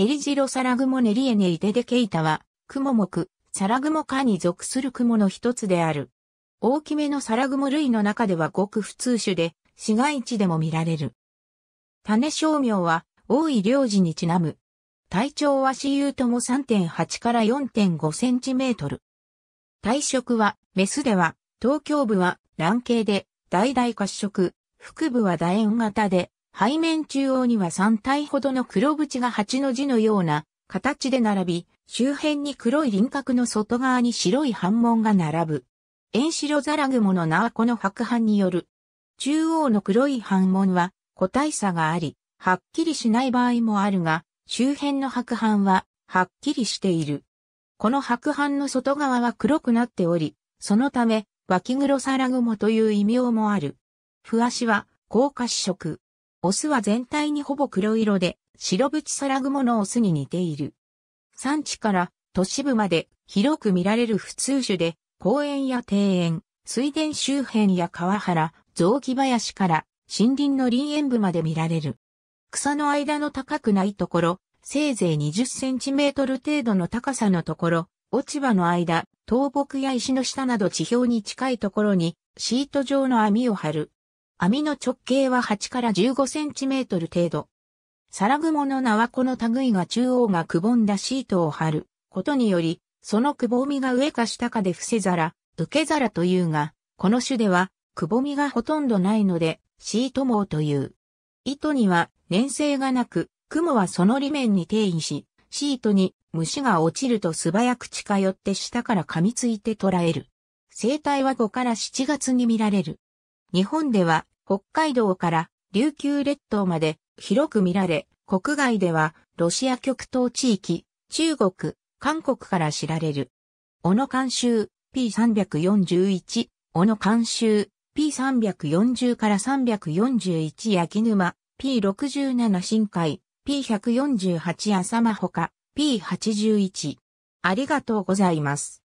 ヘリジロサラグモネリエネイデデケイタは、クモモク、サラグモ科に属するクモの一つである。大きめのサラグモ類の中ではごく普通種で、市街地でも見られる。種商名は、多い領事にちなむ。体長は私有とも3.8から4.5センチメートル。体色は、メスでは、東京部は卵形で、大々褐色、腹部は楕円型で、背面中央には3体ほどの黒縁が8の字のような形で並び、周辺に黒い輪郭の外側に白い斑紋が並ぶ。円白ザラグモの名はこの白斑による。中央の黒い斑紋は個体差があり、はっきりしない場合もあるが、周辺の白斑ははっきりしている。この白斑の外側は黒くなっており、そのため、脇黒サラグモという異名もある。ふわしは、高褐色。オスは全体にほぼ黒色で、白縁サラグモのオスに似ている。産地から都市部まで広く見られる普通種で、公園や庭園、水田周辺や川原、雑木林から森林の林園部まで見られる。草の間の高くないところ、せいぜい20センチメートル程度の高さのところ、落ち葉の間、倒木や石の下など地表に近いところにシート状の網を張る。網の直径は8から15センチメートル程度。サラグモの縄この類が中央がくぼんだシートを張ることにより、そのくぼみが上か下かで伏せ皿、受け皿というが、この種では、くぼみがほとんどないので、シート網という。糸には粘性がなく、雲はその裏面に定位し、シートに虫が落ちると素早く近寄って下から噛みついて捕らえる。生態は5から7月に見られる。日本では北海道から琉球列島まで広く見られ、国外ではロシア極東地域、中国、韓国から知られる。小野監修 P341、小野監修 P340 から341焼沼、P67 深海、P148 浅間ほか、P81。ありがとうございます。